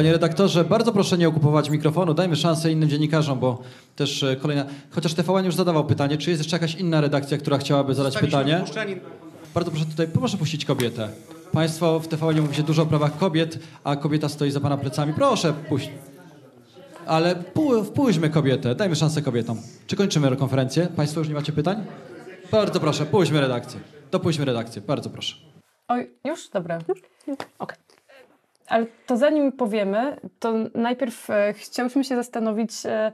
Panie redaktorze, bardzo proszę nie okupować mikrofonu. Dajmy szansę innym dziennikarzom, bo też e, kolejna. Chociaż TVN już zadawał pytanie, czy jest jeszcze jakaś inna redakcja, która chciałaby zadać pytanie? Bardzo proszę tutaj, proszę puścić kobietę. Państwo w TVN mówi się dużo o prawach kobiet, a kobieta stoi za pana plecami. Proszę puść. Ale wpuśćmy kobietę, dajmy szansę kobietom. Czy kończymy konferencję? Państwo już nie macie pytań? Bardzo proszę, pójdźmy redakcję. Dopuśćmy redakcję, bardzo proszę. Oj, już? Dobra. Już? Okej. Okay. Ale to zanim powiemy, to najpierw e, chciałyśmy się zastanowić, e,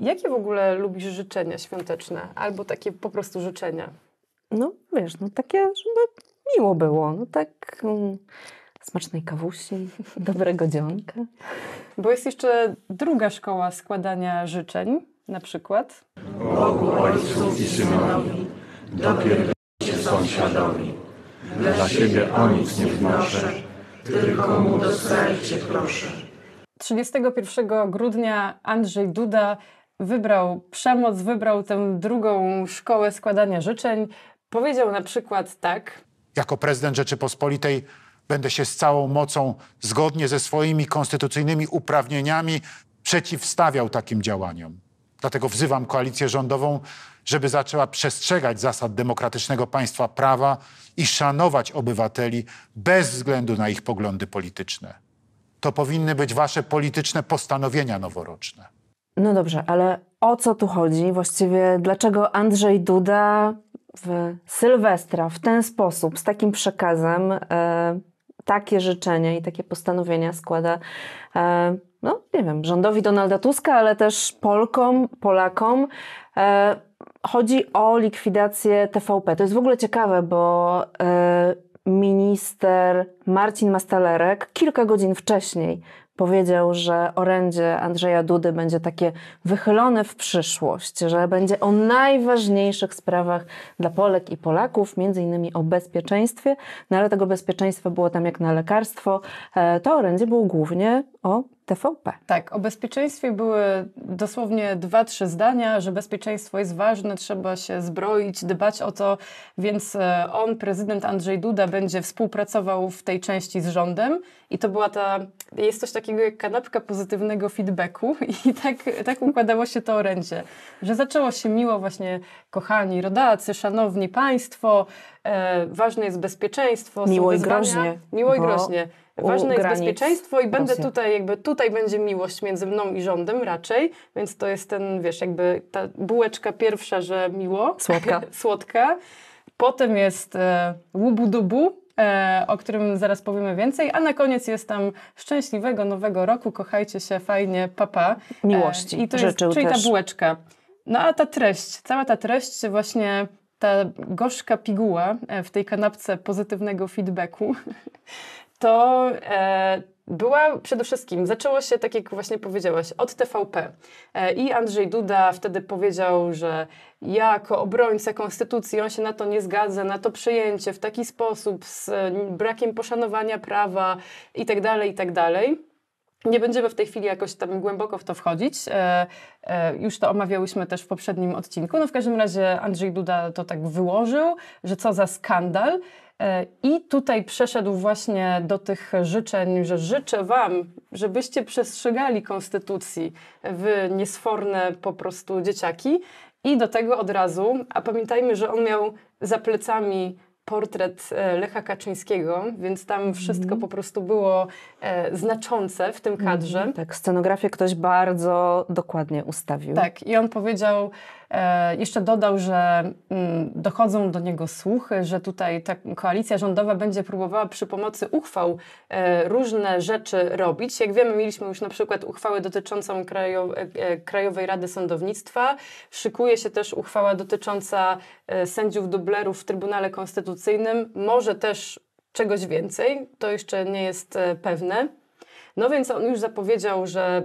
jakie w ogóle lubisz życzenia świąteczne albo takie po prostu życzenia? No wiesz, no takie, żeby miło było. No tak mm, smacznej kawusi, dobrego dzionka. Bo jest jeszcze druga szkoła składania życzeń, na przykład. Bogu, Ojcu i Synowi, dopierdolcie sąsiadowi. Dla siebie o nic nie wnoszę tylko mu dostalicie, proszę. 31 grudnia Andrzej Duda wybrał przemoc, wybrał tę drugą szkołę składania życzeń. Powiedział na przykład tak. Jako prezydent Rzeczypospolitej będę się z całą mocą, zgodnie ze swoimi konstytucyjnymi uprawnieniami, przeciwstawiał takim działaniom. Dlatego wzywam koalicję rządową, żeby zaczęła przestrzegać zasad demokratycznego państwa prawa i szanować obywateli bez względu na ich poglądy polityczne. To powinny być wasze polityczne postanowienia noworoczne. No dobrze, ale o co tu chodzi? Właściwie dlaczego Andrzej Duda w Sylwestra w ten sposób, z takim przekazem, e, takie życzenia i takie postanowienia składa e, no nie wiem, rządowi Donalda Tuska, ale też Polkom, Polakom. E, chodzi o likwidację TVP. To jest w ogóle ciekawe, bo e, minister Marcin Mastalerek kilka godzin wcześniej powiedział, że orędzie Andrzeja Dudy będzie takie wychylone w przyszłość, że będzie o najważniejszych sprawach dla Polek i Polaków, między innymi o bezpieczeństwie, no ale tego bezpieczeństwa było tam jak na lekarstwo. E, to orędzie było głównie o TVP. Tak, o bezpieczeństwie były dosłownie dwa, trzy zdania, że bezpieczeństwo jest ważne, trzeba się zbroić, dbać o to, więc e, on, prezydent Andrzej Duda, będzie współpracował w tej części z rządem i to była ta, jest coś takiego jak kanapka pozytywnego feedbacku i tak, tak układało się to orędzie, że zaczęło się miło właśnie, kochani rodacy, szanowni państwo, e, ważne jest bezpieczeństwo. Miło i groźnie. Miło i groźnie Ważne jest bezpieczeństwo i będę tutaj, jakby tutaj będzie miłość między mną i rządem raczej, więc to jest ten, wiesz, jakby ta bułeczka pierwsza, że miło. Słodka. słodka. Potem jest e, łubu-dubu, e, o którym zaraz powiemy więcej, a na koniec jest tam szczęśliwego nowego roku, kochajcie się, fajnie, papa. E, Miłości. E, I to jest, czyli też. ta bułeczka. No a ta treść, cała ta treść właśnie ta gorzka piguła e, w tej kanapce pozytywnego feedbacku to e, była przede wszystkim, zaczęło się tak jak właśnie powiedziałaś, od TVP. E, I Andrzej Duda wtedy powiedział, że jako obrońca konstytucji, on się na to nie zgadza, na to przyjęcie w taki sposób, z brakiem poszanowania prawa itd., tak itd. Tak nie będziemy w tej chwili jakoś tam głęboko w to wchodzić. E, e, już to omawiałyśmy też w poprzednim odcinku. No w każdym razie Andrzej Duda to tak wyłożył, że co za skandal. E, I tutaj przeszedł właśnie do tych życzeń, że życzę Wam, żebyście przestrzegali konstytucji, Wy niesforne po prostu dzieciaki. I do tego od razu, a pamiętajmy, że on miał za plecami portret e, Lecha Kaczyńskiego, więc tam mhm. wszystko mm. po prostu było e, znaczące w tym mhm. kadrze. Mm, tak, scenografię ktoś bardzo dokładnie ustawił. Tak, i on powiedział, E, jeszcze dodał, że mm, dochodzą do niego słuchy, że tutaj ta koalicja rządowa będzie próbowała przy pomocy uchwał e, różne rzeczy robić. Jak wiemy, mieliśmy już na przykład uchwałę dotyczącą e, Krajowej Rady Sądownictwa. Szykuje się też uchwała dotycząca sędziów dublerów w Trybunale Konstytucyjnym. Może też czegoś więcej, to jeszcze nie jest pewne. No więc on już zapowiedział, że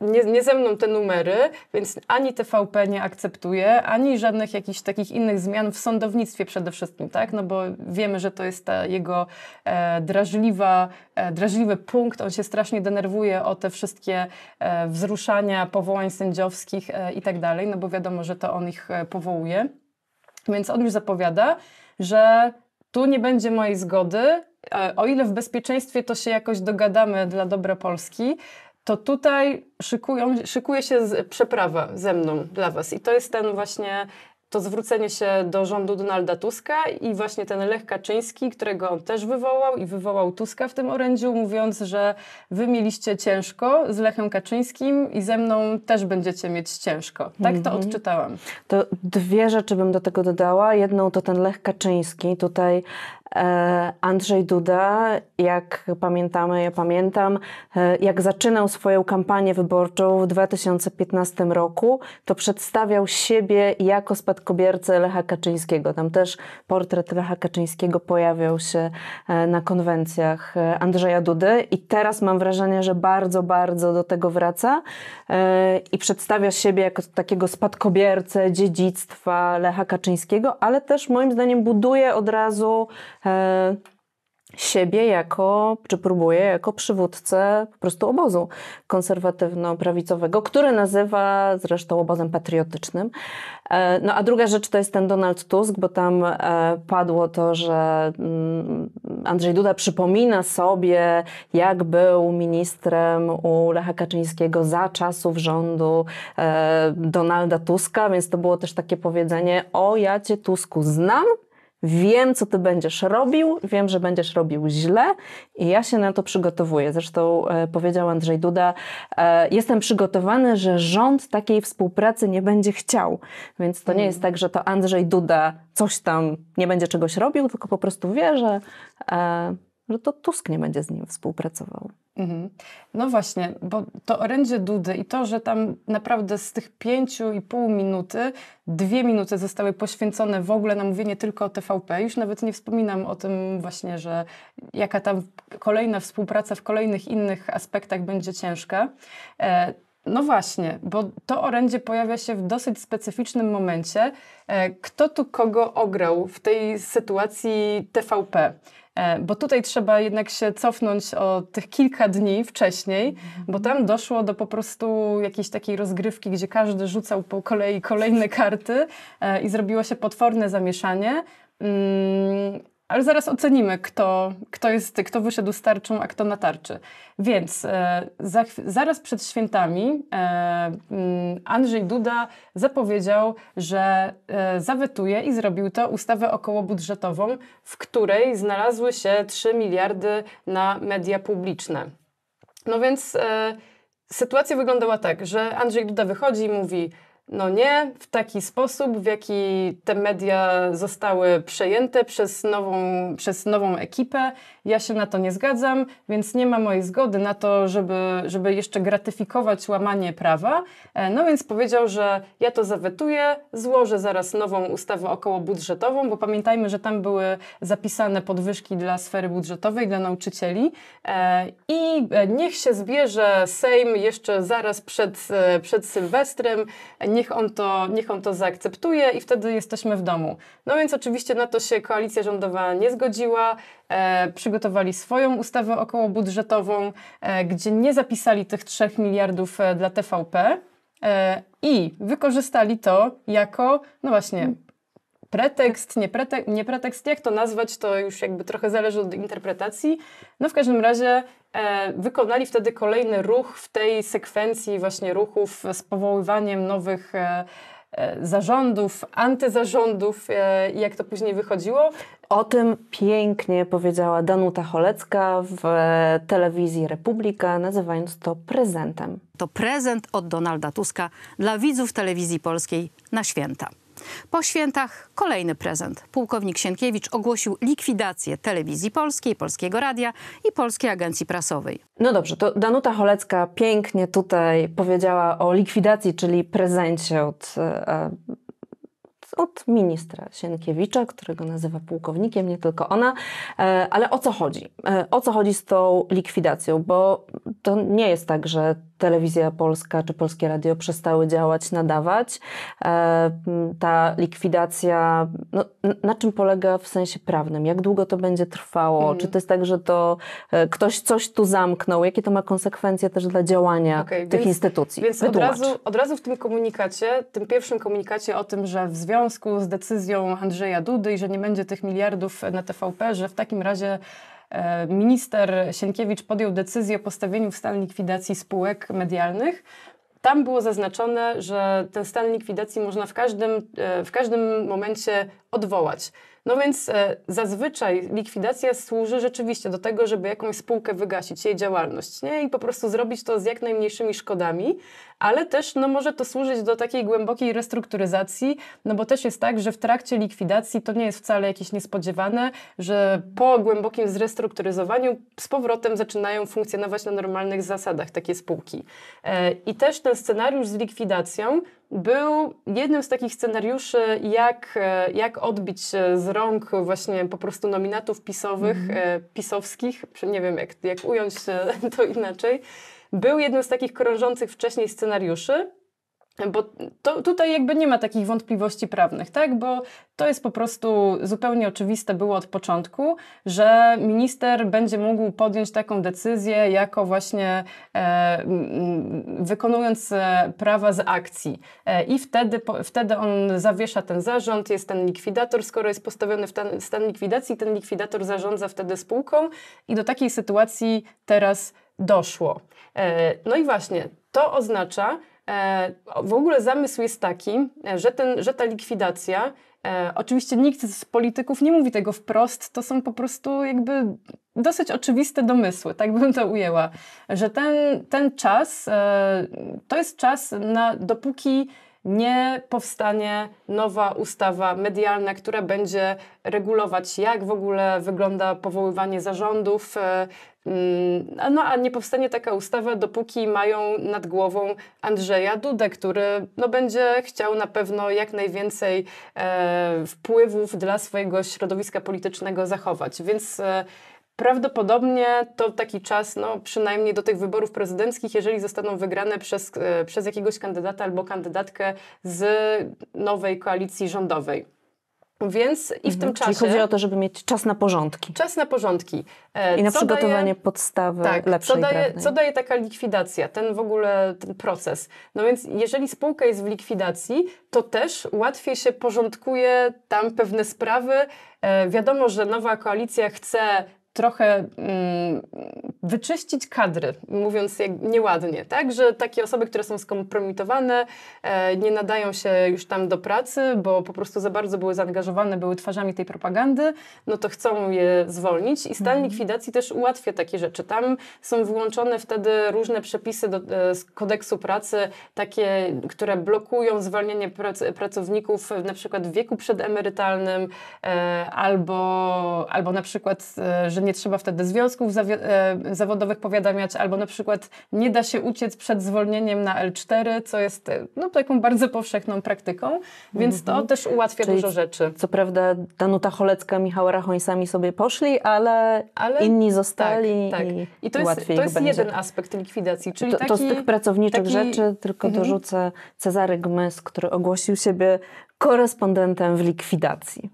nie, nie ze mną te numery, więc ani TVP nie akceptuje, ani żadnych jakichś takich innych zmian w sądownictwie przede wszystkim, tak? No bo wiemy, że to jest ta jego e, drażliwa, e, drażliwy punkt, on się strasznie denerwuje o te wszystkie e, wzruszania powołań sędziowskich e, i tak dalej, no bo wiadomo, że to on ich e, powołuje. Więc on już zapowiada, że tu nie będzie mojej zgody, e, o ile w bezpieczeństwie to się jakoś dogadamy dla dobra Polski, to tutaj szykują, szykuje się z, przeprawa ze mną dla Was. I to jest ten właśnie to zwrócenie się do rządu Donalda Tuska i właśnie ten Lech Kaczyński, którego on też wywołał i wywołał Tuska w tym orędziu, mówiąc, że wy mieliście ciężko z Lechem Kaczyńskim i ze mną też będziecie mieć ciężko. Tak to mhm. odczytałam. To dwie rzeczy bym do tego dodała. Jedną to ten Lech Kaczyński. Tutaj E, Andrzej Duda, jak pamiętamy, ja pamiętam, e, jak zaczynał swoją kampanię wyborczą w 2015 roku, to przedstawiał siebie jako spadkobiercę Lecha Kaczyńskiego. Tam też portret Lecha Kaczyńskiego pojawiał się e, na konwencjach Andrzeja Dudy i teraz mam wrażenie, że bardzo, bardzo do tego wraca i przedstawia siebie jako takiego spadkobiercę dziedzictwa Lecha Kaczyńskiego, ale też moim zdaniem buduje od razu E, siebie jako, czy próbuje jako przywódcę po prostu obozu konserwatywno-prawicowego, który nazywa zresztą obozem patriotycznym. E, no a druga rzecz to jest ten Donald Tusk, bo tam e, padło to, że mm, Andrzej Duda przypomina sobie, jak był ministrem u Lecha Kaczyńskiego za czasów rządu Donalda Tuska, więc to było też takie powiedzenie, o ja cię Tusku znam, Wiem, co ty będziesz robił, wiem, że będziesz robił źle i ja się na to przygotowuję. Zresztą e, powiedział Andrzej Duda, e, jestem przygotowany, że rząd takiej współpracy nie będzie chciał. Więc to nie mm. jest tak, że to Andrzej Duda coś tam nie będzie czegoś robił, tylko po prostu wie, że e, że to Tusk nie będzie z nim współpracował. Mhm. No właśnie, bo to orędzie Dudy i to, że tam naprawdę z tych pięciu i pół minuty dwie minuty zostały poświęcone w ogóle na mówienie tylko o TVP. Już nawet nie wspominam o tym właśnie, że jaka tam kolejna współpraca w kolejnych innych aspektach będzie ciężka. E, no właśnie, bo to orędzie pojawia się w dosyć specyficznym momencie. E, kto tu kogo ograł w tej sytuacji TVP? E, bo tutaj trzeba jednak się cofnąć o tych kilka dni wcześniej, bo tam doszło do po prostu jakiejś takiej rozgrywki, gdzie każdy rzucał po kolei kolejne karty e, i zrobiło się potworne zamieszanie. Mm, ale zaraz ocenimy, kto, kto, jest, kto wyszedł z tarczą, a kto na tarczy. Więc e, za, zaraz przed świętami e, mm, Andrzej Duda zapowiedział, że e, zawetuje i zrobił to ustawę okołobudżetową, w której znalazły się 3 miliardy na media publiczne. No więc e, sytuacja wyglądała tak, że Andrzej Duda wychodzi i mówi: no nie, w taki sposób, w jaki te media zostały przejęte przez nową, przez nową ekipę ja się na to nie zgadzam, więc nie ma mojej zgody na to, żeby, żeby jeszcze gratyfikować łamanie prawa. E, no więc powiedział, że ja to zawetuję, złożę zaraz nową ustawę okołobudżetową, bo pamiętajmy, że tam były zapisane podwyżki dla sfery budżetowej, dla nauczycieli e, i e, niech się zbierze Sejm jeszcze zaraz przed, przed Sylwestrem, niech on, to, niech on to zaakceptuje i wtedy jesteśmy w domu. No więc oczywiście na to się koalicja rządowa nie zgodziła, E, przygotowali swoją ustawę okołobudżetową, e, gdzie nie zapisali tych 3 miliardów e, dla TVP i wykorzystali to jako, no właśnie, pretekst, nie, pretek nie pretekst, jak to nazwać, to już jakby trochę zależy od interpretacji. No w każdym razie e, wykonali wtedy kolejny ruch w tej sekwencji właśnie ruchów z powoływaniem nowych e, E, zarządów, antyzarządów i e, jak to później wychodziło. O tym pięknie powiedziała Danuta Cholecka w e, telewizji Republika, nazywając to prezentem. To prezent od Donalda Tuska dla widzów telewizji polskiej na święta. Po świętach kolejny prezent. Pułkownik Sienkiewicz ogłosił likwidację telewizji polskiej, Polskiego Radia i Polskiej Agencji Prasowej. No dobrze, to Danuta Holecka pięknie tutaj powiedziała o likwidacji, czyli prezencie od. E, od ministra Sienkiewicza, którego nazywa pułkownikiem, nie tylko ona. E, ale o co chodzi? E, o co chodzi z tą likwidacją? Bo to nie jest tak, że Telewizja Polska czy Polskie Radio przestały działać, nadawać. E, ta likwidacja, no, na czym polega w sensie prawnym? Jak długo to będzie trwało? Mm. Czy to jest tak, że to e, ktoś coś tu zamknął? Jakie to ma konsekwencje też dla działania okay, tych więc, instytucji? Więc od razu, od razu w tym komunikacie, tym pierwszym komunikacie o tym, że w związku z decyzją Andrzeja Dudy i że nie będzie tych miliardów na TVP, że w takim razie E, minister Sienkiewicz podjął decyzję o postawieniu w stan likwidacji spółek medialnych, tam było zaznaczone, że ten stan likwidacji można w każdym, e, w każdym momencie odwołać. No więc e, zazwyczaj likwidacja służy rzeczywiście do tego, żeby jakąś spółkę wygasić, jej działalność, nie? I po prostu zrobić to z jak najmniejszymi szkodami, ale też no, może to służyć do takiej głębokiej restrukturyzacji, no bo też jest tak, że w trakcie likwidacji to nie jest wcale jakieś niespodziewane, że po głębokim zrestrukturyzowaniu z powrotem zaczynają funkcjonować na normalnych zasadach takie spółki. E, I też ten scenariusz z likwidacją był jednym z takich scenariuszy, jak, e, jak odbić z rąk właśnie po prostu nominatów pisowych, mm. pisowskich, nie wiem jak, jak ująć to inaczej, był jednym z takich krążących wcześniej scenariuszy, bo to, tutaj jakby nie ma takich wątpliwości prawnych, tak? Bo to jest po prostu zupełnie oczywiste było od początku, że minister będzie mógł podjąć taką decyzję, jako właśnie e, wykonując e, prawa z akcji. E, I wtedy, po, wtedy on zawiesza ten zarząd, jest ten likwidator. Skoro jest postawiony w ten, stan likwidacji, ten likwidator zarządza wtedy spółką, i do takiej sytuacji teraz doszło. E, no i właśnie to oznacza, E, w ogóle zamysł jest taki, e, że, ten, że ta likwidacja, e, oczywiście nikt z polityków nie mówi tego wprost, to są po prostu jakby dosyć oczywiste domysły, tak bym to ujęła, że ten, ten czas to jest czas na dopóki nie powstanie nowa ustawa medialna, która będzie regulować, jak w ogóle wygląda powoływanie zarządów. E, mm, no, a nie powstanie taka ustawa, dopóki mają nad głową Andrzeja Dudę, który no, będzie chciał na pewno jak najwięcej e, wpływów dla swojego środowiska politycznego zachować. Więc e, Prawdopodobnie to taki czas, no, przynajmniej do tych wyborów prezydenckich, jeżeli zostaną wygrane przez, e, przez jakiegoś kandydata albo kandydatkę z nowej koalicji rządowej. Więc i w mhm, tym czasie. Czyli chodzi o to, żeby mieć czas na porządki. Czas na porządki. E, I na przygotowanie daje, podstawy tak, lepszej co daje, co daje taka likwidacja, ten w ogóle ten proces. No więc jeżeli spółka jest w likwidacji, to też łatwiej się porządkuje tam pewne sprawy. E, wiadomo, że nowa koalicja chce trochę mm, wyczyścić kadry, mówiąc nieładnie, tak? Że takie osoby, które są skompromitowane, e, nie nadają się już tam do pracy, bo po prostu za bardzo były zaangażowane, były twarzami tej propagandy, no to chcą je zwolnić i stan mhm. likwidacji też ułatwia takie rzeczy. Tam są włączone wtedy różne przepisy do, e, z kodeksu pracy, takie, które blokują zwolnienie prac, pracowników na przykład w wieku przedemerytalnym e, albo, albo na przykład, e, że nie trzeba wtedy związków e, zawodowych powiadamiać, albo na przykład nie da się uciec przed zwolnieniem na L4, co jest e, no, taką bardzo powszechną praktyką, więc to mhm. też ułatwia Czyli dużo rzeczy. Co prawda Danuta Cholecka, Michał Rachoń sami sobie poszli, ale, ale inni zostali tak, tak. i, I to jest, to jest jeden aspekt likwidacji. Czyli to, taki, to z tych pracowniczych taki... rzeczy tylko mhm. dorzucę Cezary Gmys, który ogłosił siebie korespondentem w likwidacji.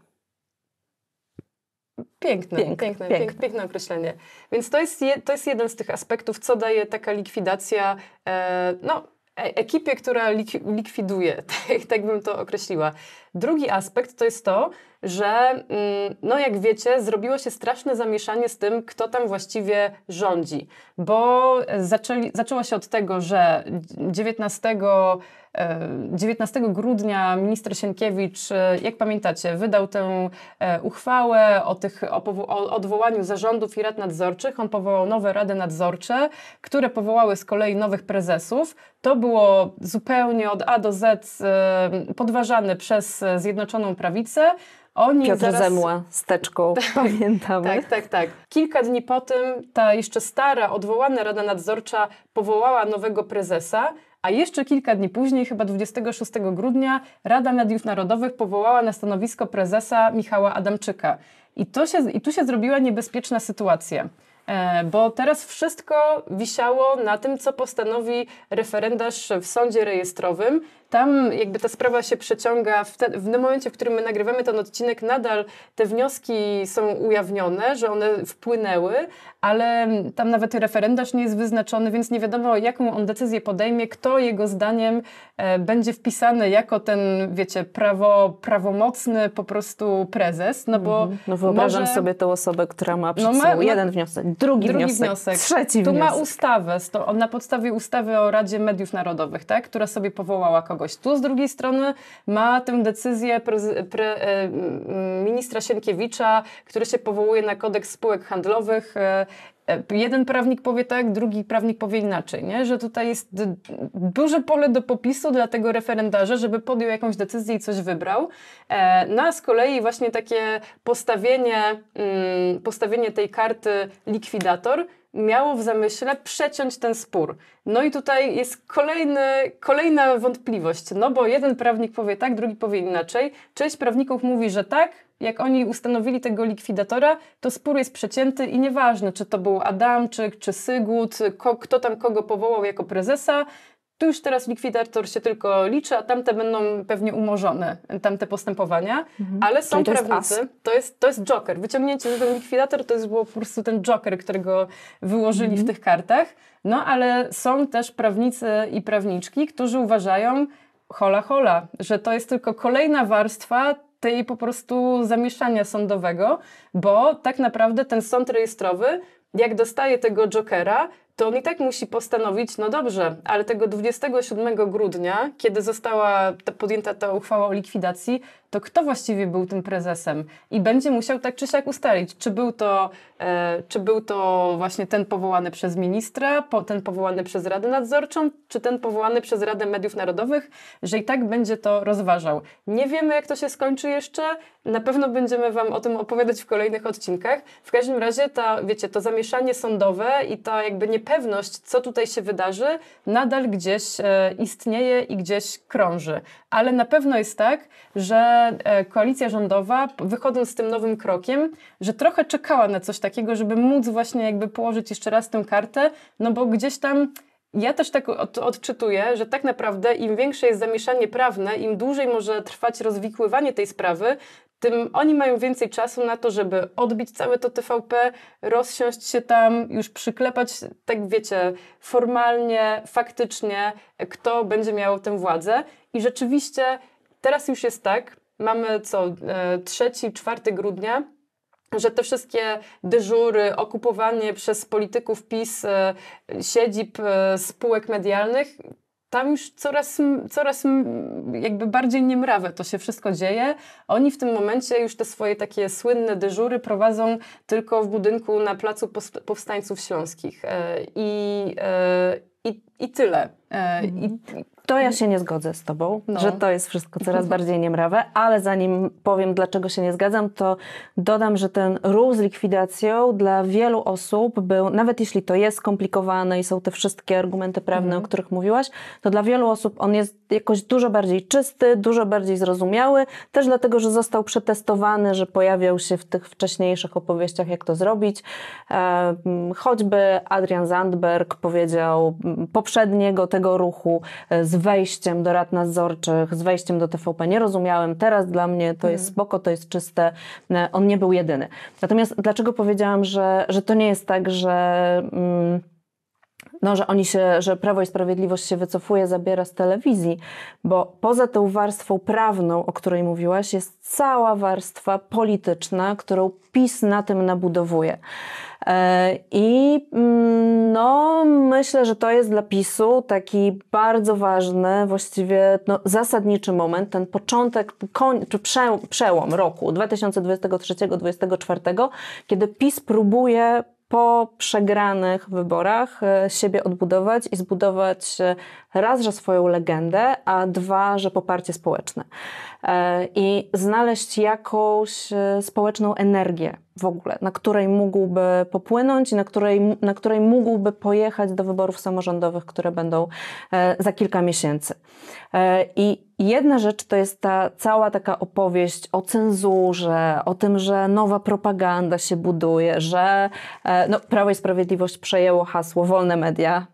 Piękne, piękne, piękne, piękne. określenie. Więc to jest, je, to jest jeden z tych aspektów, co daje taka likwidacja, e, no, e, ekipie, która likwiduje, tak, tak bym to określiła. Drugi aspekt to jest to, że mm, no jak wiecie, zrobiło się straszne zamieszanie z tym, kto tam właściwie rządzi, bo e, zaczęli, zaczęło się od tego, że 19 19 e, grudnia minister Sienkiewicz, e, jak pamiętacie, wydał tę uchwałę o, tych, o, o, odwołaniu zarządów i rad nadzorczych. On powołał nowe rady nadzorcze, które powołały z kolei nowych prezesów. To było zupełnie od A do Z podważane przez Zjednoczoną Prawicę. Oni Piotr zaraz... Zemła z teczką, tak, pamiętamy. tak, tak, tak. Kilka dni po tym ta jeszcze stara, odwołana Rada Nadzorcza powołała nowego prezesa, a jeszcze kilka dni później, chyba 26 grudnia, Rada Mediów Narodowych powołała na stanowisko prezesa Michała Adamczyka. I, to się, i tu się zrobiła niebezpieczna sytuacja. E, bo teraz wszystko wisiało na tym, co postanowi referendarz w sądzie rejestrowym, tam jakby ta sprawa się przeciąga. W, te, w momencie, w którym my nagrywamy ten odcinek, nadal te wnioski są ujawnione, że one wpłynęły, ale tam nawet referendarz nie jest wyznaczony, więc nie wiadomo, jaką on decyzję podejmie, kto jego zdaniem e, będzie wpisany jako ten, wiecie, prawo, prawomocny po prostu prezes. No bo. Mhm. No wyobrażam może... sobie tę osobę, która ma no ma, ma... jeden wniosek, drugi, drugi wniosek, wniosek, trzeci tu wniosek. Tu ma ustawę, sto, na podstawie ustawy o Radzie Mediów Narodowych, tak, która sobie powołała kogoś kogoś. Tu z drugiej strony ma tę decyzję pre, pre, ministra Sienkiewicza, który się powołuje na kodeks spółek handlowych e, e, jeden prawnik powie tak, drugi prawnik powie inaczej, nie? że tutaj jest duże pole do popisu dla tego referendarza, żeby podjął jakąś decyzję i coś wybrał. E, no a z kolei właśnie takie postawienie, mm, postawienie tej karty likwidator miało w zamyśle przeciąć ten spór. No i tutaj jest kolejny, kolejna wątpliwość, no bo jeden prawnik powie tak, drugi powie inaczej. Część prawników mówi, że tak, jak oni ustanowili tego likwidatora, to spór jest przecięty i nieważne, czy to był Adamczyk, czy Sygut, kto tam kogo powołał jako prezesa, tu już teraz likwidator się tylko liczy, a tamte będą pewnie umorzone, tamte postępowania, mhm. ale są prawnicy, to jest, to jest, to jest joker. Wyciągnięcie za ten likwidator to jest było po prostu ten joker, którego wyłożyli mhm. w tych kartach, no ale są też prawnicy i prawniczki, którzy uważają, hola hola, że to jest tylko kolejna warstwa tej po prostu zamieszania sądowego, bo tak naprawdę ten sąd rejestrowy jak dostaje tego jokera, to on i tak musi postanowić, no dobrze, ale tego 27 grudnia, kiedy została ta, podjęta ta uchwała o likwidacji, to kto właściwie był tym prezesem i będzie musiał tak czy siak ustalić, czy był to, e, czy był to właśnie ten powołany przez ministra, po, ten powołany przez Radę Nadzorczą, czy ten powołany przez Radę Mediów Narodowych, że i tak będzie to rozważał. Nie wiemy, jak to się skończy jeszcze, na pewno będziemy Wam o tym opowiadać w kolejnych odcinkach. W każdym razie ta, wiecie, to zamieszanie sądowe i ta jakby niepewność, co tutaj się wydarzy, nadal gdzieś e, istnieje i gdzieś krąży. Ale na pewno jest tak, że E, koalicja rządowa, wychodząc z tym nowym krokiem, że trochę czekała na coś takiego, żeby móc właśnie jakby położyć jeszcze raz tę kartę, no bo gdzieś tam ja też tak odczytuję, że tak naprawdę im większe jest zamieszanie prawne, im dłużej może trwać rozwikływanie tej sprawy, tym oni mają więcej czasu na to, żeby odbić całe to TVP, rozsiąść się tam, już przyklepać, tak wiecie, formalnie, faktycznie, kto będzie miał tę władzę. I rzeczywiście teraz już jest tak, mamy co e, trzeci, czwarty grudnia że te wszystkie dyżury, okupowanie przez polityków PiS e, siedzib e, spółek medialnych, tam już coraz, coraz jakby bardziej niemrawe to się wszystko dzieje. Oni w tym momencie już te swoje takie słynne dyżury prowadzą tylko w budynku na Placu Powstańców Śląskich. I, i, i tyle. I, mhm. To ja się nie zgodzę z Tobą, no. że to jest wszystko coraz bardziej niemrawe, ale zanim powiem, dlaczego się nie zgadzam, to dodam, że ten ruch z likwidacją dla wielu osób był, nawet jeśli to jest skomplikowane i są te wszystkie argumenty prawne, o mhm. których mówiłaś, to dla wielu osób on jest jakoś dużo bardziej czysty, dużo bardziej zrozumiały, też dlatego, że został przetestowany, że pojawiał się w tych wcześniejszych opowieściach, jak to zrobić. Choćby Adrian Zandberg powiedział poprzedniego tego ruchu z e, z wejściem do rad nadzorczych, z wejściem do TVP nie rozumiałem. Teraz dla mnie to jest mhm. spoko, to jest czyste. E, on nie był jedyny. Natomiast dlaczego powiedziałam, że, że to nie jest tak, że. Mm, no, że oni się, że Prawo i Sprawiedliwość się wycofuje, zabiera z telewizji, bo poza tą warstwą prawną, o której mówiłaś, jest cała warstwa polityczna, którą PiS na tym nabudowuje. E, I mm, no, myślę, że to jest dla PiSu taki bardzo ważny, właściwie no, zasadniczy moment, ten początek, koń, czy przełom roku 2023-2024, kiedy PiS próbuje po przegranych wyborach e, siebie odbudować i zbudować e, raz, że swoją legendę, a dwa, że poparcie społeczne. E, I znaleźć jakąś społeczną energię w ogóle, na której mógłby popłynąć, na której, na której mógłby pojechać do wyborów samorządowych, które będą e, za kilka miesięcy. E, I jedna rzecz to jest ta cała taka opowieść o cenzurze, o tym, że nowa propaganda się buduje, że e, no, Prawo i Sprawiedliwość przejęło hasło wolne media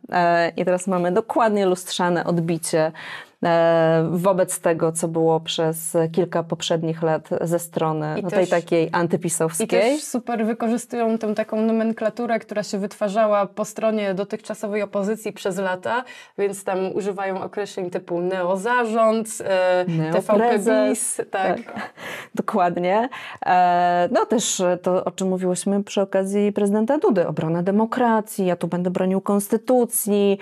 i teraz mamy dokładnie lustrzane odbicie E, wobec tego, co było przez kilka poprzednich lat ze strony no, też, tej takiej antypisowskiej. I też super wykorzystują tę taką nomenklaturę, która się wytwarzała po stronie dotychczasowej opozycji przez lata, więc tam używają określeń typu neozarząd, e, TVP-BIS. Tak. tak. dokładnie. E, no też to, o czym mówiłyśmy przy okazji prezydenta Dudy, obrona demokracji, ja tu będę bronił konstytucji,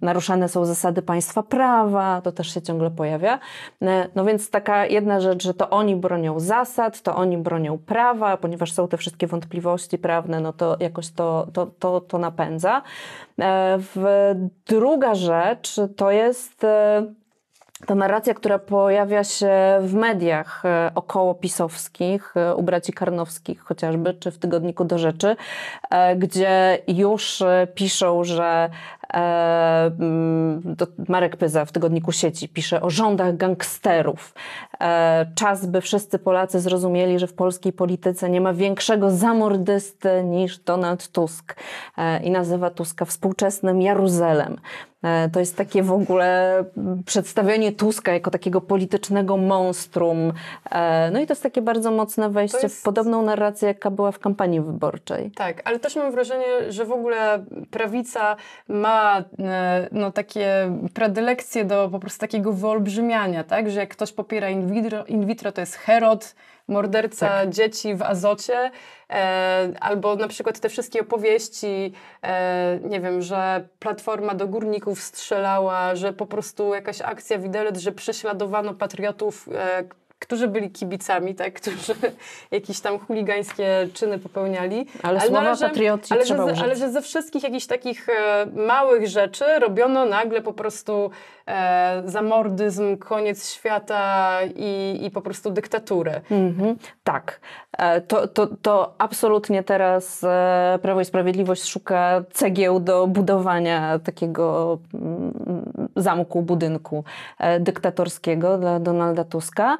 naruszane są zasady zasady państwa prawa, to też się ciągle pojawia. E, no więc taka jedna rzecz, że to oni bronią zasad, to oni bronią prawa, ponieważ są te wszystkie wątpliwości prawne, no to jakoś to, to, to, to napędza. E, druga rzecz to jest e, ta narracja, która pojawia się w mediach około pisowskich, u braci Karnowskich chociażby, czy w tygodniku do rzeczy, gdzie już piszą, że E, mm, Marek Pyza w tygodniku sieci pisze o rządach gangsterów. E, czas, by wszyscy Polacy zrozumieli, że w polskiej polityce nie ma większego zamordysty niż Donald Tusk e, i nazywa Tuska współczesnym Jaruzelem. E, to jest takie w ogóle przedstawienie Tuska jako takiego politycznego monstrum. No i to jest takie bardzo mocne wejście jest... w podobną narrację, jaka była w kampanii wyborczej. Tak, ale też mam wrażenie, że w ogóle prawica ma no, takie predylekcje do po prostu takiego wyolbrzymiania, tak? że jak ktoś popiera inwestycje, in vitro, in vitro to jest Herod, morderca tak. dzieci w azocie, e, albo na przykład te wszystkie opowieści, e, nie wiem, że platforma do górników strzelała, że po prostu jakaś akcja widelec, że prześladowano patriotów, e, którzy byli kibicami, tak, którzy jakieś tam chuligańskie czyny popełniali. Ale, ale, słowa że, patrioci ale, trzeba że, użyć. ale że ze wszystkich jakichś takich e, małych rzeczy robiono nagle po prostu e, zamordyzm, koniec świata i, i po prostu dyktaturę. Mhm. tak. E, to, to, to absolutnie teraz e, Prawo i Sprawiedliwość szuka cegieł do budowania takiego mm, zamku, budynku e, dyktatorskiego dla Donalda Tuska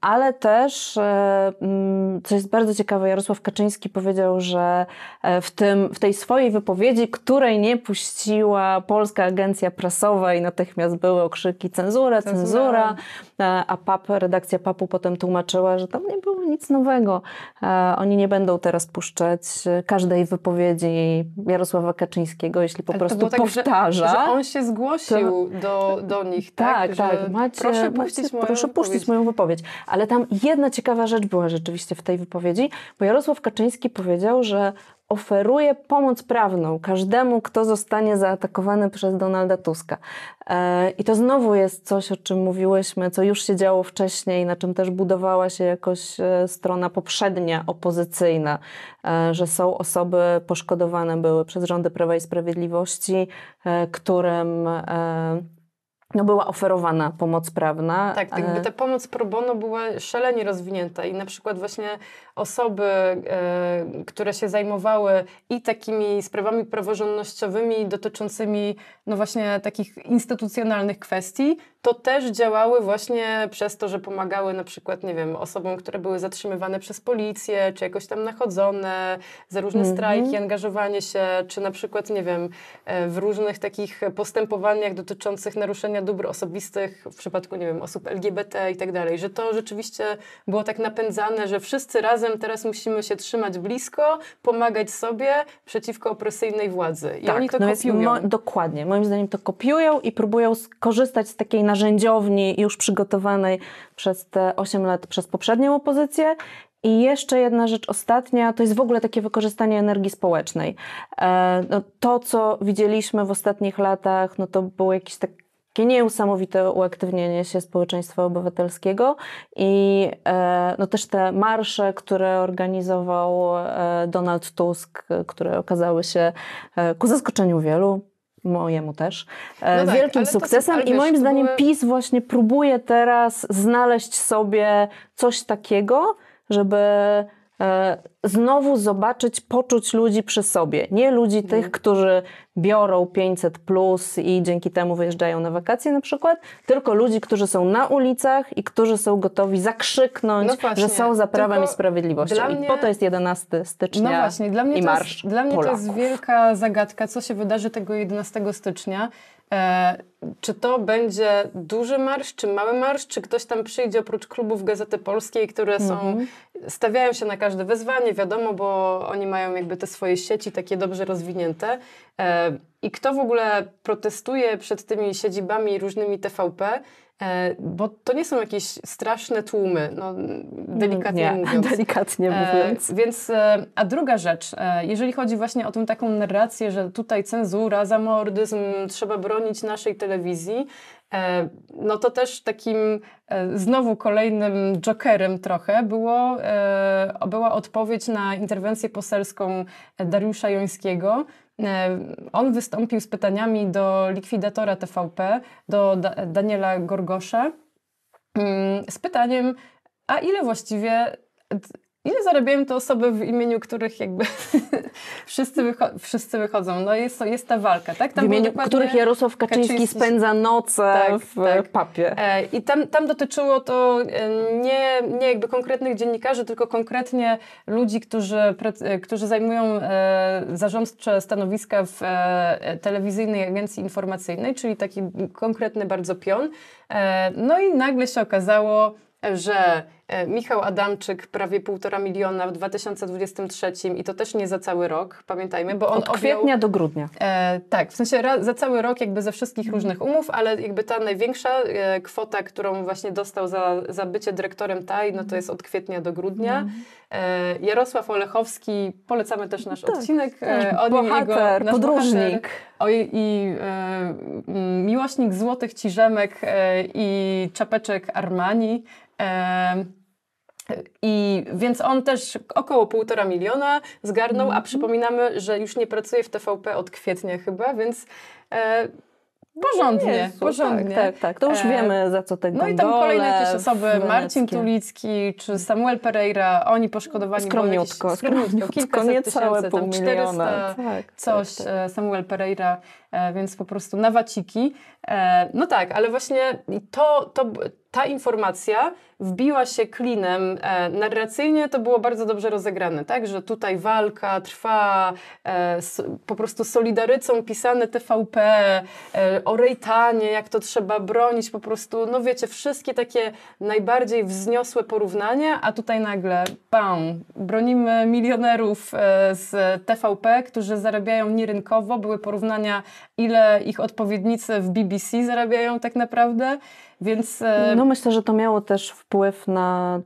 ale też, e, mm, co jest bardzo ciekawe, Jarosław Kaczyński powiedział, że e, w, tym, w tej swojej wypowiedzi, której nie puściła Polska Agencja Prasowa i natychmiast były okrzyki cenzura, cenzura, cenzura. a PAP, redakcja PAP-u potem tłumaczyła, że tam nie było nic nowego. E, oni nie będą teraz puszczać każdej wypowiedzi Jarosława Kaczyńskiego, jeśli po ale prostu tak, powtarza. Że, że, on się zgłosił to, do, do nich, tak? Tak, tak. Macie, proszę puścić, macie, moją, proszę puścić moją wypowiedź. Ale tam jedna ciekawa rzecz była rzeczywiście w tej wypowiedzi, bo Jarosław Kaczyński powiedział, że oferuje pomoc prawną każdemu, kto zostanie zaatakowany przez Donalda Tuska. E, I to znowu jest coś, o czym mówiłyśmy, co już się działo wcześniej, na czym też budowała się jakoś e, strona poprzednia, opozycyjna, e, że są osoby poszkodowane były przez rządy Prawa i Sprawiedliwości, którym no była oferowana pomoc prawna. Tak, tak jakby ta pomoc pro bono była szalenie rozwinięta i na przykład właśnie osoby, e, które się zajmowały i takimi sprawami praworządnościowymi dotyczącymi no właśnie takich instytucjonalnych kwestii, to też działały właśnie przez to, że pomagały na przykład, nie wiem, osobom, które były zatrzymywane przez policję, czy jakoś tam nachodzone za różne mm -hmm. strajki, angażowanie się, czy na przykład, nie wiem, e, w różnych takich postępowaniach dotyczących naruszenia ochronienia dóbr osobistych w przypadku, nie wiem, osób LGBT i tak dalej, że to rzeczywiście było tak napędzane, że wszyscy razem teraz musimy się trzymać blisko, pomagać sobie przeciwko opresyjnej władzy. I tak, oni to no kopiują. Jest, mo dokładnie. Moim zdaniem to kopiują i próbują skorzystać z takiej narzędziowni już przygotowanej przez te 8 lat przez poprzednią opozycję i jeszcze jedna rzecz ostatnia, to jest w ogóle takie wykorzystanie energii społecznej. E, no, to, co widzieliśmy w ostatnich latach, no to było jakieś tak takie niesamowite uaktywnienie się społeczeństwa obywatelskiego i e, no też te marsze, które organizował e, Donald Tusk, które okazały się e, ku zaskoczeniu wielu, mojemu też, no tak, wielkim sukcesem. Są, I moim zdaniem były... PiS właśnie próbuje teraz znaleźć sobie coś takiego, żeby E, znowu zobaczyć, poczuć ludzi przy sobie. Nie ludzi tych, mhm. którzy biorą 500 plus i dzięki temu wyjeżdżają na wakacje na przykład, tylko ludzi, którzy są na ulicach i którzy są gotowi zakrzyknąć, no że są za prawem tylko i sprawiedliwością. mnie... I po to jest 11 stycznia no właśnie, dla mnie i marsz to jest, Dla mnie Polaków. to jest wielka zagadka, co się wydarzy tego 11 stycznia. E, czy to będzie duży marsz, czy mały marsz, czy ktoś tam przyjdzie oprócz klubów Gazety Polskiej, które są, mhm. stawiają się na każde wezwanie, wiadomo, bo oni mają jakby te swoje sieci takie dobrze rozwinięte. E, I kto w ogóle protestuje przed tymi siedzibami różnymi TVP, e, bo to nie są jakieś straszne tłumy, no, delikatnie nie, mówiąc. Delikatnie e, mówiąc. E, więc, a druga rzecz, jeżeli chodzi właśnie o tą taką narrację, że tutaj cenzura, zamordyzm, trzeba bronić naszej telewizji, telewizji, e, no to też takim e, znowu kolejnym jokerem trochę było, e, była odpowiedź na interwencję poselską Dariusza Jońskiego. On wystąpił z pytaniami do likwidatora TVP, do Daniela Gorgosza, mm, z pytaniem, a ile właściwie ile zarabiają te osoby, w imieniu których jakby wszyscy, wycho wszyscy wychodzą. No jest, jest ta walka, tak? Tam w imieniu których Jarosław Kaczyński, Kaczyński spędza noce tak, w tak. papie. E, I tam, tam dotyczyło to e, nie, nie jakby konkretnych dziennikarzy, tylko konkretnie ludzi, którzy, e, którzy zajmują zarządcze stanowiska w telewizyjnej agencji informacyjnej, czyli taki konkretny bardzo pion. No i nagle się okazało, że E, Michał Adamczyk prawie półtora miliona w 2023 i to też nie za cały rok, pamiętajmy, bo on Od kwietnia objął, do grudnia. E, tak, w sensie ra, za cały rok jakby ze wszystkich mhm. różnych umów, ale jakby ta największa e, kwota, którą właśnie dostał za, za bycie dyrektorem TAI, no to jest od kwietnia do grudnia. Mhm. E, Jarosław Olechowski, polecamy też nasz tak, odcinek. E, o bohater, jego, podróżnik. o, I, e, miłośnik złotych ciżemek e, i czapeczek Armani. I więc on też około półtora miliona zgarnął, a mhm. przypominamy, że już nie pracuje w TVP od kwietnia chyba, więc e, porządnie, Jezu, tak, porządnie. Tak, tak, tak, to już e, wiemy za co ten No i tam kolejne jakieś osoby, Marcin Tulicki czy Samuel Pereira, oni poszkodowani. Skromniutko, jakieś, skromniutko, skromniutko nie tysięcy, pół tam 400 tak, tak, coś, tak, e, Samuel Pereira, e, więc po prostu nawaciki. E, no tak, ale właśnie to, to ta informacja wbiła się klinem. E, narracyjnie to było bardzo dobrze rozegrane, tak? Że tutaj walka trwa, e, so, po prostu solidarycą pisane TVP, e, o rejtanie, jak to trzeba bronić, po prostu, no wiecie, wszystkie takie najbardziej wzniosłe porównania, a tutaj nagle bam, bronimy milionerów e, z TVP, którzy zarabiają nierynkowo. Były porównania ile ich odpowiednicy w BBC zarabiają tak naprawdę, więc... E, no myślę, że to miało też wpływ na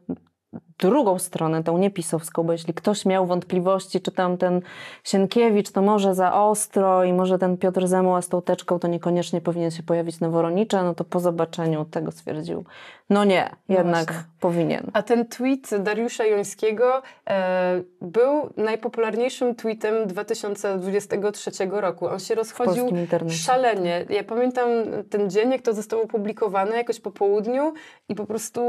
drugą stronę, tą niepisowską, bo jeśli ktoś miał wątpliwości, czy tam ten Sienkiewicz to może za ostro i może ten Piotr Zemuła z tą teczką to niekoniecznie powinien się pojawić na Woronicza, no to po zobaczeniu tego stwierdził, no nie, no jednak no powinien. A ten tweet Dariusza Jońskiego e, był najpopularniejszym tweetem 2023 roku. On się rozchodził szalenie. Ja pamiętam ten dzień, jak to zostało opublikowane jakoś po południu i po prostu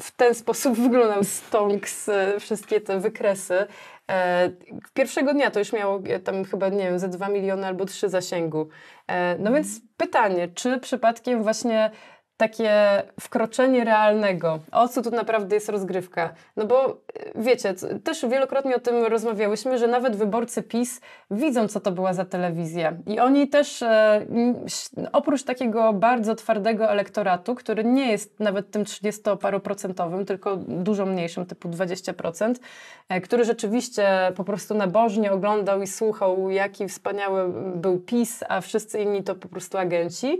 w ten sposób wyglądał Stonks, e, wszystkie te wykresy. E, pierwszego dnia to już miało e, tam chyba, nie wiem, ze 2 miliony albo 3 zasięgu. E, no więc pytanie, czy przypadkiem właśnie takie wkroczenie realnego. O co tu naprawdę jest rozgrywka? No bo y, wiecie, też wielokrotnie o tym rozmawiałyśmy, że nawet wyborcy PiS widzą, co to była za telewizja. I oni też e, oprócz takiego bardzo twardego elektoratu, który nie jest nawet tym 30-paroprocentowym, tylko dużo mniejszym, typu 20%, e, który rzeczywiście po prostu nabożnie oglądał i słuchał, jaki wspaniały był PiS, a wszyscy inni to po prostu agenci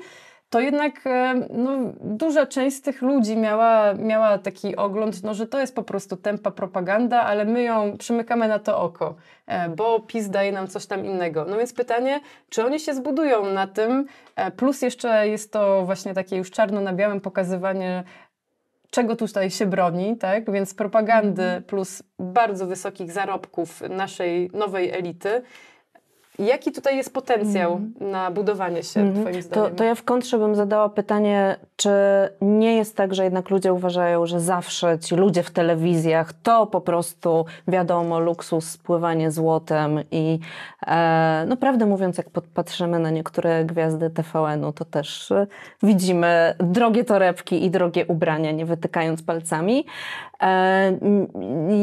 to jednak e, no, duża część z tych ludzi miała, miała taki ogląd, no, że to jest po prostu tempa propaganda, ale my ją przymykamy na to oko, e, bo PiS daje nam coś tam innego. No więc pytanie, czy oni się zbudują na tym, e, plus jeszcze jest to właśnie takie już czarno na białym pokazywanie czego tutaj się broni, tak? Więc propagandy mhm. plus bardzo wysokich zarobków naszej nowej elity. Jaki tutaj jest potencjał mm. na budowanie się, mm. Twoim zdaniem? To, to, ja w kontrze bym zadała pytanie, czy nie jest tak, że jednak ludzie uważają, że zawsze ci ludzie w telewizjach to po prostu wiadomo, luksus, spływanie złotem i e, no prawdę mówiąc, jak patrzymy na niektóre gwiazdy TVN-u, to też e, widzimy drogie torebki i drogie ubrania, nie wytykając palcami. E,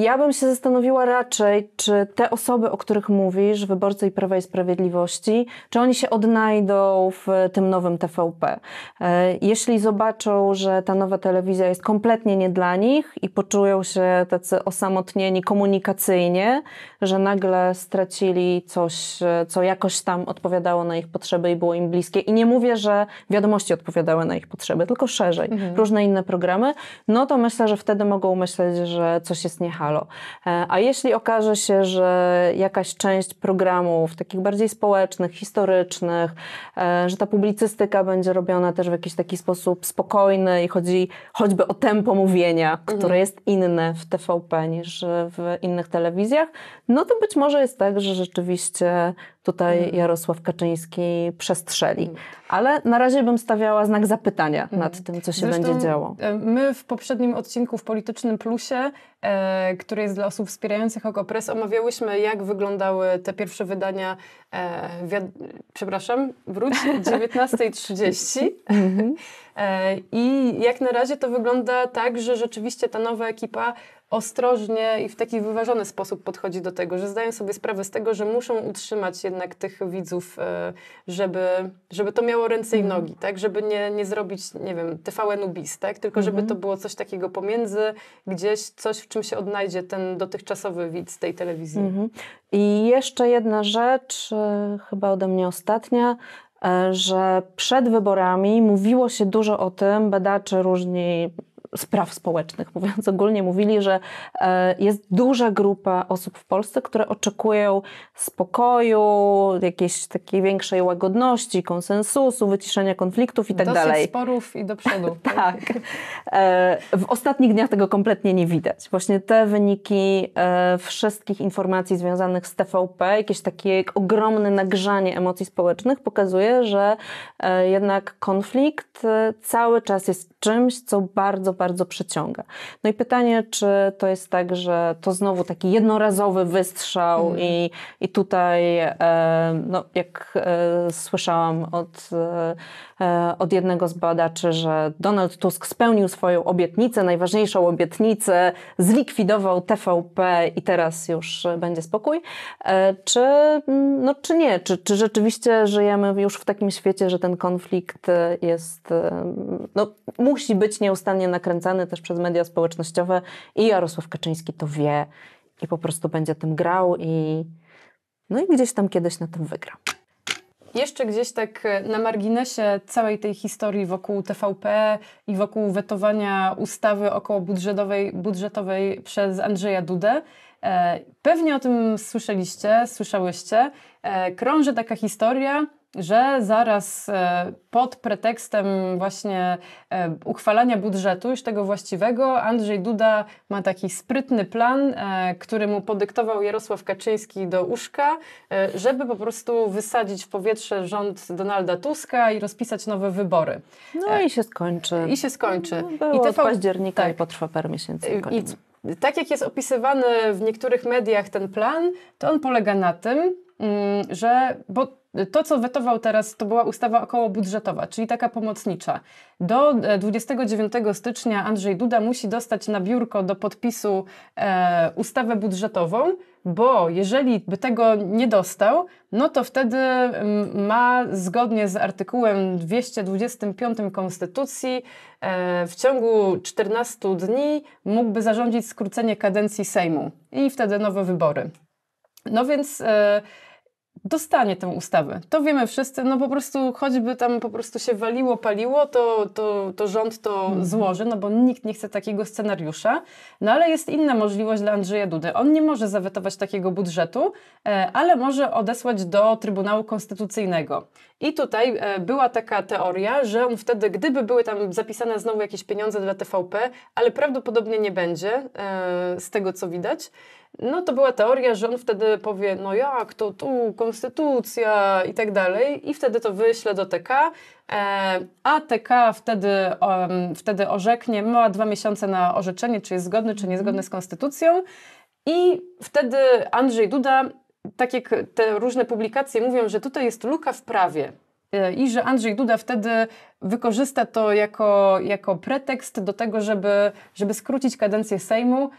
ja bym się zastanowiła raczej, czy te osoby, o których mówisz, wyborcy i Prawa i Sprawiedliwości, czy oni się odnajdą w tym nowym TVP. E, jeśli zobaczą, że ta nowa telewizja jest kompletnie nie dla nich i poczują się tacy osamotnieni komunikacyjnie, że nagle stracili coś, co jakoś tam odpowiadało na ich potrzeby i było im bliskie. I nie mówię, że wiadomości odpowiadały na ich potrzeby, tylko szerzej, mhm. różne inne programy, no to myślę, że wtedy mogą myśleć, że coś jest niehalo. E, a jeśli okaże się, że jakaś część programów, takich bardziej społecznych, historycznych, e, że ta publicystyka będzie robiona też w jakiś taki sposób spokojny i chodzi choćby o tempo mówienia, mhm. które mhm. jest inne w TVP niż w innych telewizjach, no to być może jest tak, że rzeczywiście tutaj mm. Jarosław Kaczyński przestrzeli. Mm. Ale na razie bym stawiała znak zapytania mm. nad tym, co się Zresztą będzie działo. E, my w poprzednim odcinku w Politycznym Plusie, e, który jest dla osób wspierających Okopres, omawiałyśmy, jak wyglądały te pierwsze wydania, e, wiad... przepraszam, wróć, 19.30. Mhm. E, I jak na razie to wygląda tak, że rzeczywiście ta nowa ekipa ostrożnie i w taki wyważony sposób podchodzi do tego, że zdają sobie sprawę z tego, że muszą utrzymać jednak tych widzów, e, żeby, żeby to miało ręce i mhm. nogi, tak? Żeby nie, nie zrobić, nie wiem, TVN-u bis, tak? Tylko żeby mhm. to było coś takiego pomiędzy, gdzieś coś, w czym się odnajdzie ten dotychczasowy widz tej telewizji. Mhm. I jeszcze jedna rzecz, e, chyba ode mnie ostatnia, e, że przed wyborami mówiło się dużo o tym, badacze różni spraw społecznych, mówiąc ogólnie, mówili, że e, jest duża grupa osób w Polsce, które oczekują spokoju, jakiejś takiej większej łagodności, konsensusu, wyciszenia konfliktów i tak Dosyć dalej. sporów i do przodu. tak. E, w ostatnich dniach tego kompletnie nie widać. Właśnie te wyniki e, wszystkich informacji związanych z TVP, jakieś takie ogromne nagrzanie emocji społecznych pokazuje, że jednak konflikt cały czas jest czymś, co bardzo, bardzo bardzo przyciąga. No i pytanie, czy to jest tak, że to znowu taki jednorazowy wystrzał mm. i, i tutaj, e, no, jak e, słyszałam od e, E, od jednego z badaczy, że Donald Tusk spełnił swoją obietnicę, najważniejszą obietnicę, zlikwidował TVP i teraz już e, będzie spokój. E, czy, mm, no, czy nie? Czy, czy rzeczywiście żyjemy już w takim świecie, że ten konflikt jest, no, musi być nieustannie nakręcany też przez media społecznościowe i Jarosław Kaczyński to wie i po prostu będzie tym grał i, no i gdzieś tam kiedyś na tym wygra. Jeszcze gdzieś tak e, na marginesie całej tej historii wokół TVP i wokół wetowania ustawy około budżetowej, budżetowej przez Andrzeja Dudę. E, pewnie o tym słyszeliście, słyszałyście. E, krąży taka historia, że zaraz e, pod pretekstem właśnie e, uchwalania budżetu, już tego właściwego, Andrzej Duda ma taki sprytny plan, e, który mu podyktował Jarosław Kaczyński do uszka, żeby po prostu wysadzić w powietrze rząd Donalda Tuska i rozpisać nowe wybory. No i się skończy. I się skończy. No, było I to od października tak. i potrwa parę miesięcy. tak jak jest opisywany w niektórych mediach ten plan, to on polega na tym, że, bo to, co wetował teraz, to była ustawa około budżetowa, czyli taka pomocnicza. Do 29 e, stycznia Andrzej Duda musi dostać na biurko do podpisu e, ustawę budżetową, bo jeżeli by tego nie dostał, no to wtedy ma zgodnie z artykułem 225 Konstytucji e, w ciągu 14 dni mógłby zarządzić skrócenie kadencji Sejmu i wtedy nowe wybory. No więc e, dostanie tę ustawę. To wiemy wszyscy, no po prostu choćby tam po prostu się waliło, paliło, to, to, to rząd to mhm. złoży, no bo nikt nie chce takiego scenariusza. No ale jest inna możliwość dla Andrzeja Dudy. On nie może zawetować takiego budżetu, e, ale może odesłać do Trybunału Konstytucyjnego. I tutaj e, była taka teoria, że on wtedy, gdyby były tam zapisane znowu jakieś pieniądze dla TVP, ale prawdopodobnie nie będzie, z tego co widać, no to była teoria, że on wtedy powie, no jak to tu, konstytucja i tak dalej i wtedy to wyśle do TK, e, a TK wtedy, um, wtedy orzeknie, ma dwa miesiące na orzeczenie, czy jest zgodny, czy niezgodny mhm. z konstytucją i wtedy Andrzej Duda, tak jak te różne publikacje mówią, że tutaj jest luka w prawie, e, i że Andrzej Duda wtedy wykorzysta to jako, jako pretekst do tego, żeby, żeby skrócić kadencję Sejmu.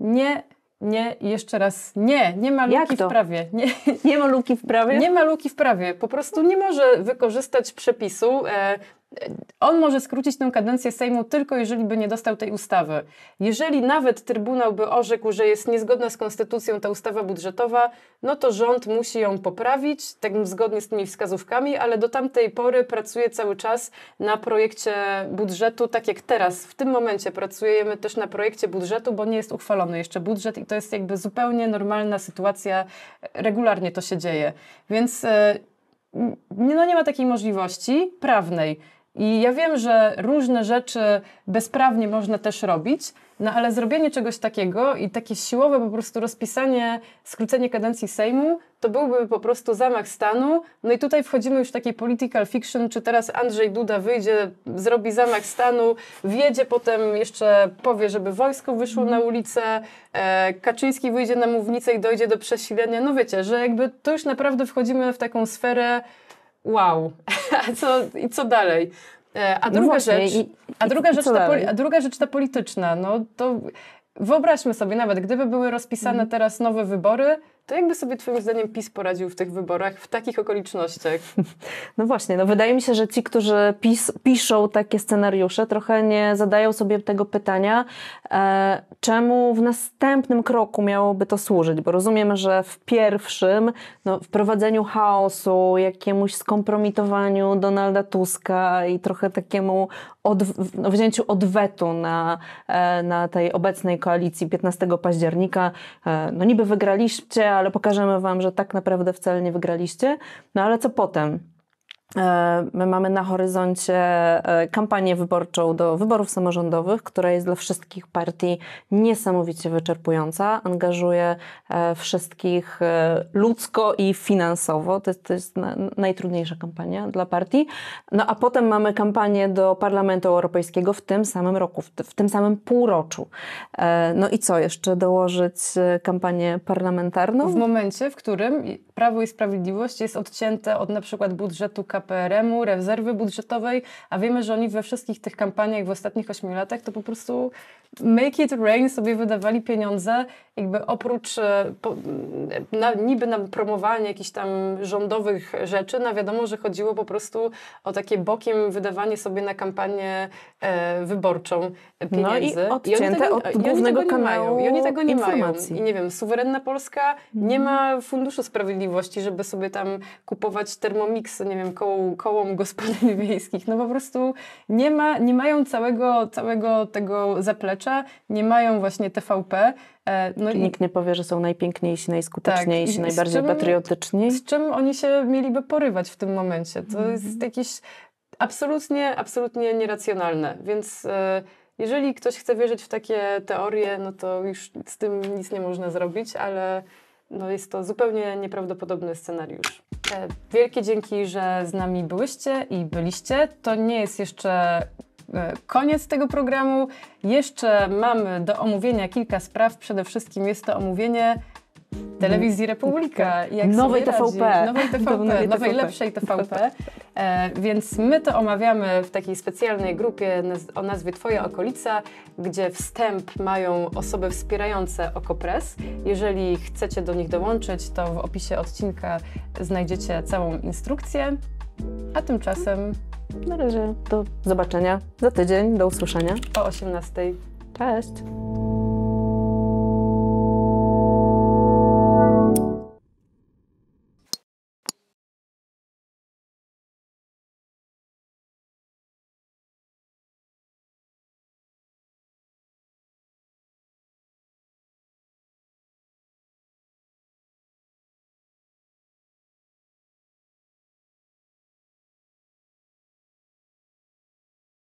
Nie, nie jeszcze raz nie. Nie ma luki w prawie. Nie, nie ma luki w prawie? Nie ma luki w prawie. Po prostu nie może wykorzystać przepisu. E, on może skrócić tę kadencję Sejmu tylko jeżeli by nie dostał tej ustawy. Jeżeli nawet Trybunał by orzekł, że jest niezgodna z konstytucją ta ustawa budżetowa, no to rząd musi ją poprawić, tak zgodnie z tymi wskazówkami, ale do tamtej pory pracuje cały czas na projekcie budżetu, tak jak teraz, w tym momencie pracujemy też na projekcie budżetu, bo nie jest uchwalony jeszcze budżet i to jest jakby zupełnie normalna sytuacja, regularnie to się dzieje. Więc e, no nie ma takiej możliwości prawnej i ja wiem, że różne rzeczy bezprawnie można też robić, no ale zrobienie czegoś takiego i takie siłowe po prostu rozpisanie, skrócenie kadencji Sejmu, to byłby po prostu zamach stanu. No i tutaj wchodzimy już w taki political fiction, czy teraz Andrzej Duda wyjdzie, zrobi zamach stanu, wjedzie, potem jeszcze powie, żeby wojsko wyszło na mhm. ulicę, e, Kaczyński wyjdzie na mównicę i dojdzie do przesilenia. No wiecie, że jakby to już naprawdę wchodzimy w taką sferę wow, a co, i co dalej? E, a no druga, no rzecz, i, a, druga rzecz a druga rzecz ta polityczna, no to wyobraźmy sobie nawet, gdyby były rozpisane mhm. teraz nowe wybory, to jakby sobie Twoim zdaniem PiS poradził w tych wyborach w takich okolicznościach? No właśnie, no wydaje mi się, że ci, którzy pis, piszą takie scenariusze, trochę nie zadają sobie tego pytania, e, czemu w następnym kroku miałoby to służyć, bo rozumiem, że w pierwszym, no, wprowadzeniu chaosu, jakiemuś skompromitowaniu Donalda Tuska i trochę takiemu od, no, wzięciu odwetu na, e, na tej obecnej koalicji 15 października, e, no niby wygraliście, ale pokażemy wam, że tak naprawdę wcale nie wygraliście. No ale co potem? E, my mamy na horyzoncie e, kampanię wyborczą do wyborów samorządowych, która jest dla wszystkich partii niesamowicie wyczerpująca. Angażuje e, wszystkich ludzko i finansowo. To jest, to jest najtrudniejsza kampania dla partii. No a potem mamy kampanię do Parlamentu Europejskiego w tym samym roku, w tym samym półroczu. No i co jeszcze dołożyć kampanię parlamentarną? W momencie, w którym Prawo i Sprawiedliwość jest odcięte od na przykład budżetu kapitału, prm u rezerwy budżetowej, a wiemy, że oni we wszystkich tych kampaniach w ostatnich 8 latach to po prostu make it rain sobie wydawali pieniądze, jakby oprócz e, po, mm, na, niby na promowanie jakichś tam rządowych rzeczy, na no wiadomo, że chodziło po prostu o takie bokiem wydawanie sobie na kampanię e, wyborczą pieniędzy. No i odcięte I tego, od głównego i kanału I oni tego nie informacji. mają. I nie wiem, suwerenna Polska nie mhm. ma funduszu sprawiedliwości, żeby sobie tam kupować termomiksy, nie wiem, koło kołom, kołom gospodyń wiejskich. No po prostu nie, ma, nie mają całego, całego tego zaplecza, nie mają właśnie TVP. E, no i, nikt nie powie, że są najpiękniejsi, najskuteczniejsi, tak, najbardziej czym, patriotyczni. Z czym oni się mieliby porywać w tym momencie? To mhm. jest jakiś absolutnie, absolutnie nieracjonalne. Więc e, jeżeli ktoś chce wierzyć w takie teorie, no to już z tym nic nie można zrobić, ale no jest to zupełnie nieprawdopodobny scenariusz. E, wielkie dzięki, że z nami byłyście i byliście. To nie jest jeszcze e, koniec tego programu. Jeszcze mamy do omówienia kilka spraw. Przede wszystkim jest to omówienie Telewizji Republika. Jak nowej, TVP. nowej TVP. Nowej, nowej TVP. lepszej TVP. E, więc my to omawiamy w takiej specjalnej grupie naz o nazwie Twoja okolica, gdzie wstęp mają osoby wspierające Okopres. Jeżeli chcecie do nich dołączyć, to w opisie odcinka znajdziecie całą instrukcję. A tymczasem... Na razie do zobaczenia za tydzień, do usłyszenia. O 18. Cześć!